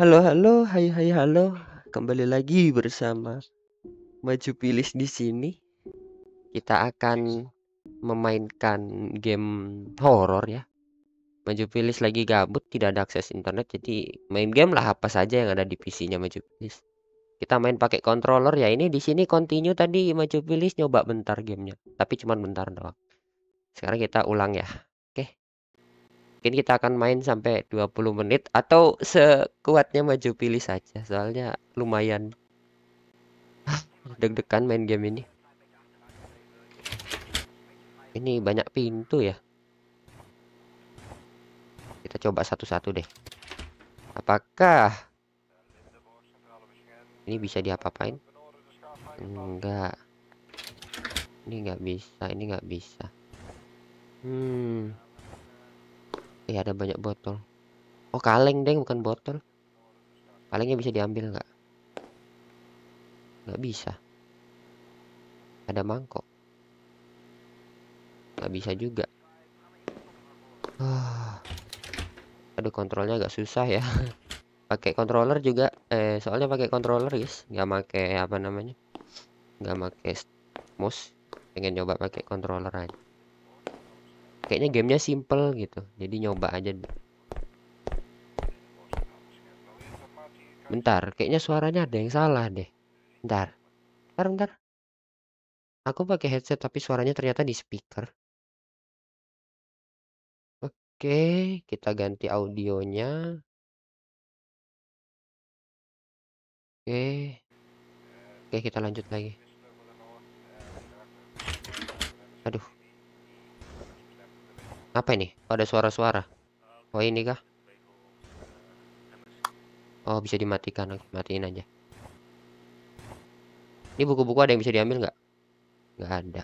Halo, halo, hai, hai, halo. Kembali lagi bersama Maju Pilis di sini. Kita akan memainkan game horor ya. Maju Pilis lagi gabut, tidak ada akses internet, jadi main game lah apa saja yang ada di PC-nya Maju Pilis. Kita main pakai controller ya. Ini di sini continue tadi Maju Pilis nyoba bentar gamenya, tapi cuman bentar doang. Sekarang kita ulang ya mungkin kita akan main sampai 20 menit atau sekuatnya maju pilih saja soalnya lumayan deg-degan main game ini ini banyak pintu ya kita coba satu-satu deh apakah ini bisa diapa-apain enggak ini nggak bisa ini nggak bisa hmm Iya ada banyak botol. Oh kaleng deng bukan botol. Kalengnya bisa diambil nggak? Nggak bisa. Ada mangkok. Nggak bisa juga. Aduh kontrolnya agak susah ya. pakai controller juga. Eh soalnya pakai controller guys. Nggak pakai apa namanya? Nggak pakai mouse. Pengen coba pakai controller aja kayaknya gamenya simple gitu jadi nyoba aja bentar kayaknya suaranya ada yang salah deh bentar bentar bentar aku pakai headset tapi suaranya ternyata di speaker oke kita ganti audionya oke oke kita lanjut lagi aduh apa ini? Oh, ada suara-suara. Oh, ini kah? Oh, bisa dimatikan. Oke, matiin aja. Ini buku-buku ada yang bisa diambil nggak? Nggak ada.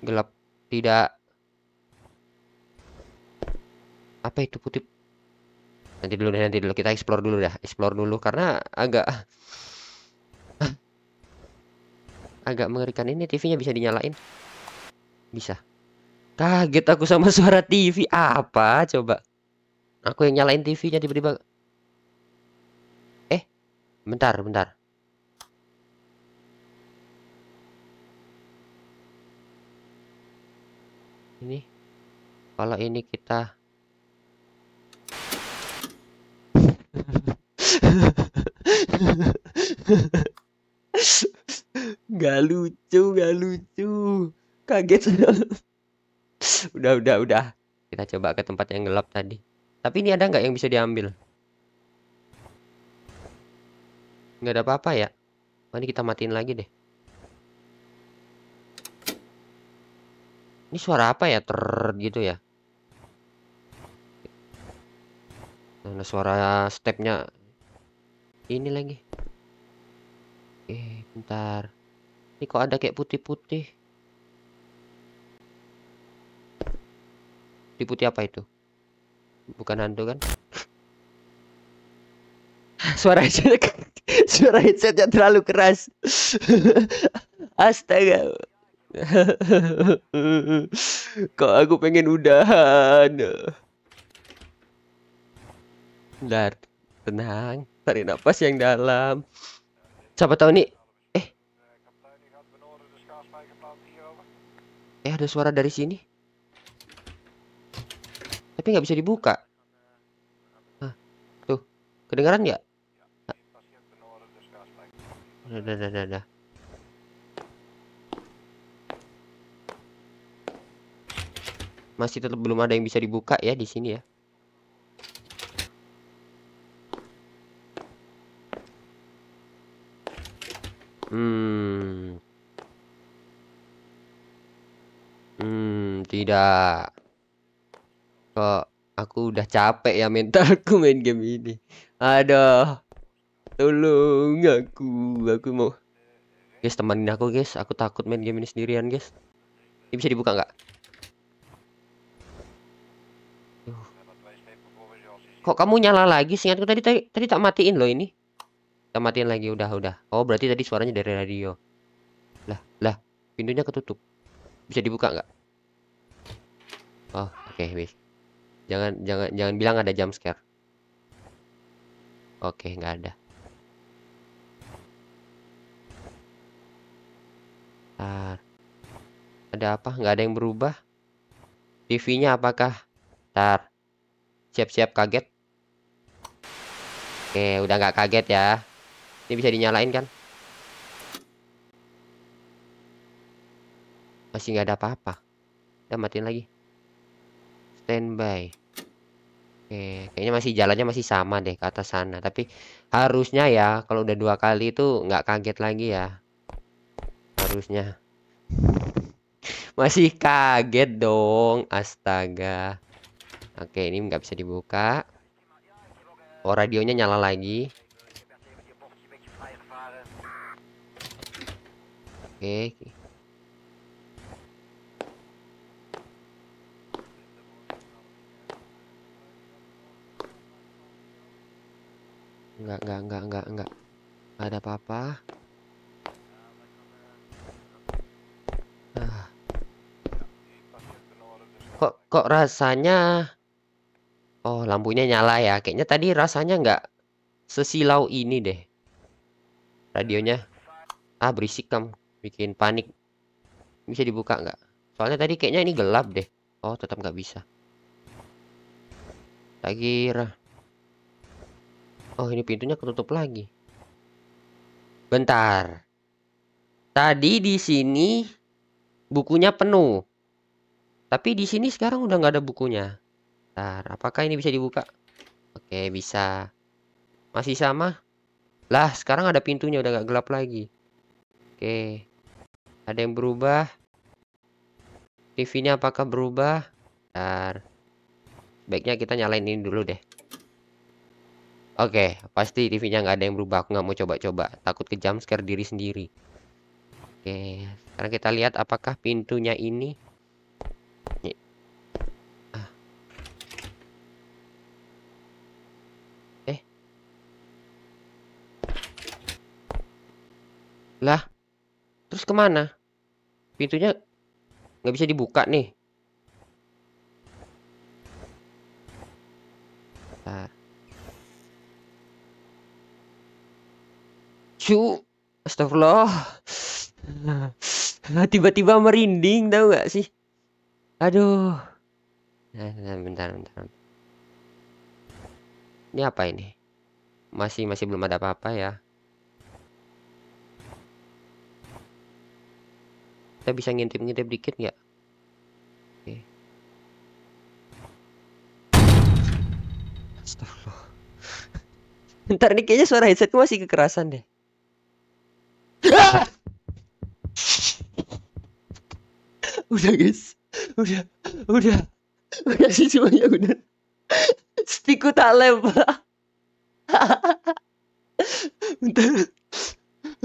Gelap. Tidak. Apa itu putih? Nanti dulu, nanti dulu. Kita explore dulu dah. Explore dulu. Karena agak agak mengerikan ini TV-nya bisa dinyalain bisa kaget aku sama suara TV apa coba aku yang nyalain TV-nya tiba-tiba eh bentar bentar ini kalau ini kita Gak lucu, gak lucu. Kaget. udah, udah, udah. Kita coba ke tempat yang gelap tadi. Tapi ini ada nggak yang bisa diambil? Nggak ada apa-apa ya? Mari oh, kita matiin lagi deh. Ini suara apa ya? Ter gitu ya. Nah, suara stepnya ini lagi. eh bentar. Ini kok ada kayak putih-putih. Putih-putih apa itu? Bukan hantu kan? suara headset suara headsetnya terlalu keras. Astaga. Kok aku pengen udahan. Bentar, tenang. Tarik nafas yang dalam. Siapa tahu nih Eh ada suara dari sini. Tapi nggak bisa dibuka. Hah. Tuh, kedengaran nggak? Udah, udah, udah, udah. Masih tetap belum ada yang bisa dibuka ya di sini ya. Hmm. tidak kok aku udah capek ya mentalku main game ini aduh tolong aku aku mau guys temanin aku guys aku takut main game ini sendirian guys ini bisa dibuka nggak kok kamu nyala lagi sih tadi, tadi tadi tak matiin loh ini kita matiin lagi udah udah oh berarti tadi suaranya dari radio lah lah pintunya ketutup bisa dibuka nggak Oh, oke, okay, Jangan jangan jangan bilang ada jump scare. Oke, okay, nggak ada. Bentar. Ada apa? Nggak ada yang berubah. TV-nya apakah? Tar. Siap-siap kaget. Oke, udah nggak kaget ya. Ini bisa dinyalain kan? Masih nggak ada apa-apa. Kita matiin lagi standby Oke, kayaknya masih jalannya masih sama deh ke atas sana. Tapi harusnya ya kalau udah dua kali itu nggak kaget lagi ya. Harusnya. masih kaget dong, astaga. Oke, ini nggak bisa dibuka. Oh, radionya nyala lagi. Oke. Enggak, enggak, enggak, enggak, enggak. Enggak ada apa-apa. Ah. Kok kok rasanya Oh, lampunya nyala ya. Kayaknya tadi rasanya nggak sesilau ini deh. Radionya. Ah, berisik kamu. Bikin panik. Bisa dibuka nggak? Soalnya tadi kayaknya ini gelap deh. Oh, tetap nggak bisa. Lagi rah Oh, ini pintunya ketutup lagi. Bentar. Tadi di sini bukunya penuh. Tapi di sini sekarang udah nggak ada bukunya. Bentar, apakah ini bisa dibuka? Oke, bisa. Masih sama? Lah, sekarang ada pintunya udah nggak gelap lagi. Oke. Ada yang berubah? TV-nya apakah berubah? Bentar. Baiknya kita nyalain ini dulu deh. Oke, okay, pasti TV-nya nggak ada yang berubah. Aku nggak mau coba-coba, takut kejam jumpscare diri sendiri. Oke, okay, sekarang kita lihat apakah pintunya ini. Ah. Eh, lah, terus kemana? Pintunya nggak bisa dibuka nih. Bentar. lucu astagfirullah ah, tiba-tiba merinding tau gak sih aduh nah, nah bentar bentar ini apa ini masih masih belum ada apa-apa ya kita bisa ngintip-ngintip dikit nggak oke astagfirullah ntar nih kayaknya suara headset masih kekerasan deh udah guys udah udah udah sih semuanya udah stiku tak lem bentar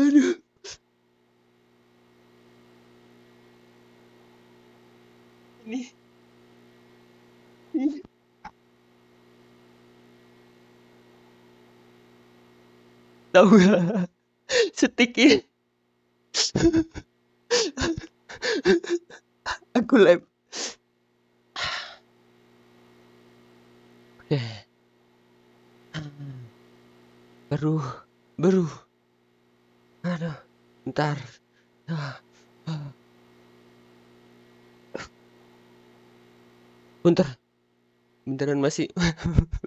aduh ini ini tahu gak setiknya aku live. Baru, baru. Aduh, ntar. Bentar. Beneran masih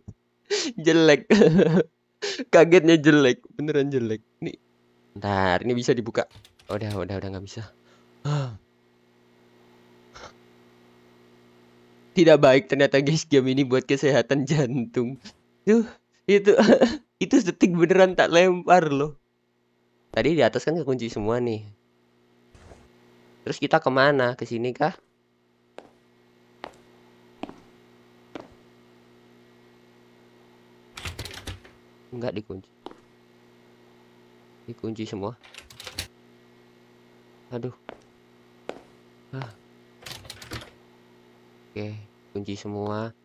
jelek. Kagetnya jelek, beneran jelek. Nih, Ntar, ini bisa dibuka. Udah, udah, udah nggak bisa. tidak baik ternyata guys game ini buat kesehatan jantung tuh itu itu detik beneran tak lempar loh tadi di atas kan kekunci semua nih terus kita kemana ke sini kah Enggak dikunci Dikunci semua Aduh ah. Oke okay kunci semua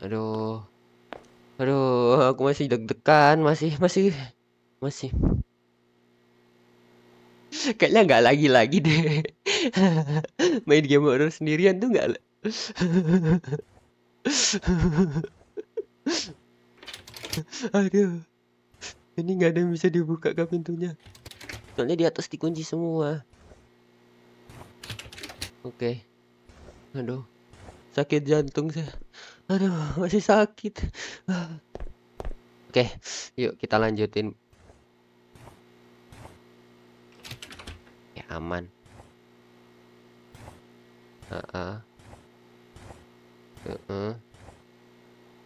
aduh aduh aku masih deg-degan masih masih masih kayaknya nggak lagi lagi deh main game horror sendirian tuh nggak aduh ini nggak ada yang bisa dibuka ke pintunya soalnya di atas dikunci semua oke okay. aduh sakit jantung saya aduh masih sakit oke yuk kita lanjutin ya aman uh -uh. Uh -uh.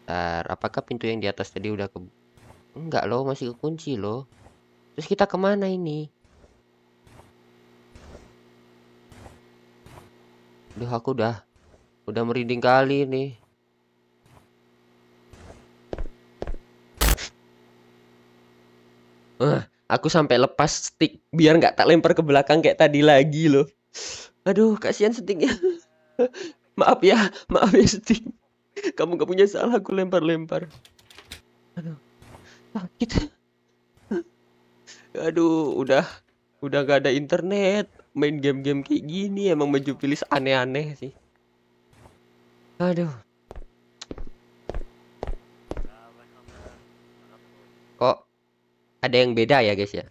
tar apakah pintu yang di atas tadi udah ke enggak loh masih kekunci loh terus kita kemana ini Duh aku udah Udah merinding kali nih. Uh, aku sampai lepas stick biar nggak tak lempar ke belakang kayak tadi lagi loh. Aduh, kasihan sticknya. maaf ya, maaf ya stick. Kamu gak punya salah aku lempar-lempar. Aduh, sakit. Aduh, udah udah gak ada internet. Main game-game kayak gini emang maju pilih aneh-aneh sih. Aduh. Kok ada yang beda ya guys ya?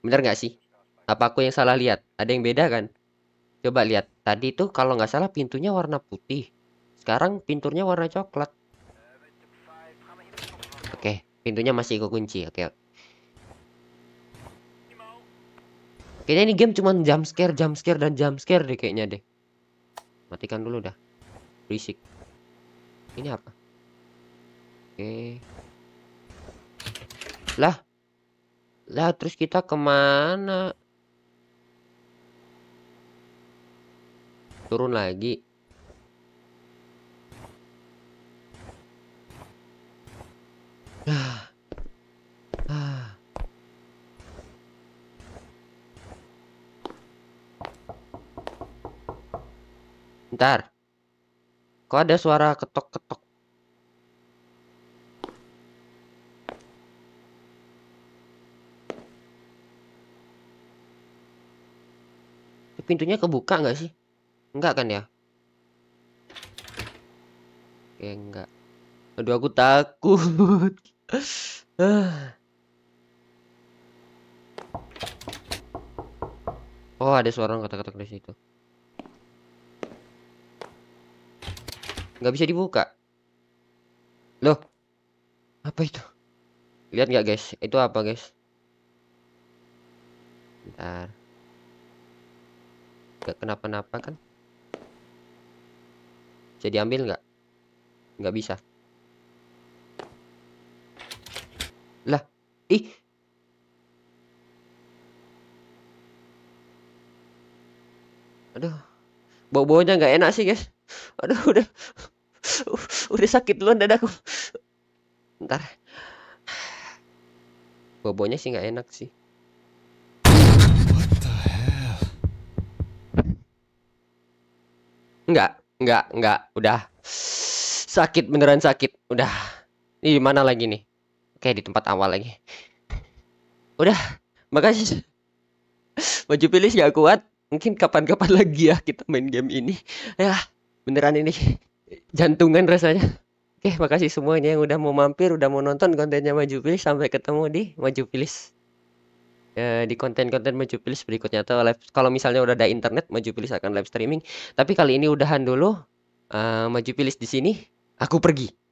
Bener nggak sih? Apa aku yang salah lihat? Ada yang beda kan? Coba lihat. Tadi tuh kalau nggak salah pintunya warna putih. Sekarang pintunya warna coklat. Oke, pintunya masih kekunci. Oke. Okay. Kayaknya ini game cuman jump scare, jump scare dan jump scare deh kayaknya deh. Matikan dulu dah berisik ini apa oke lah lah terus kita kemana turun lagi ah ah ntar Kok ada suara ketok-ketok? Eh, pintunya kebuka nggak sih? Enggak kan ya? Oke, enggak. Aduh, aku takut. Ah. oh, ada suara ketok-ketok di situ. Nggak bisa dibuka. Loh. Apa itu? Lihat nggak guys? Itu apa guys? ntar, Nggak kenapa-napa kan? jadi ambil nggak? Nggak bisa. Lah. Ih. Aduh. Bau-baunya nggak enak sih guys aduh udah udah sakit duluan dadaku ntar bobonya sih nggak enak sih Enggak, enggak, enggak, udah sakit beneran sakit, udah. Ini di mana lagi nih? Oke, di tempat awal lagi. Udah, makasih. Baju pilih ya kuat. Mungkin kapan-kapan lagi ya kita main game ini. Ya beneran ini jantungan rasanya oke makasih semuanya yang udah mau mampir udah mau nonton kontennya maju pilih sampai ketemu di maju pilih e, di konten-konten maju pilih berikutnya atau live kalau misalnya udah ada internet maju pilih akan live streaming tapi kali ini udahan dulu e, maju pilih di sini aku pergi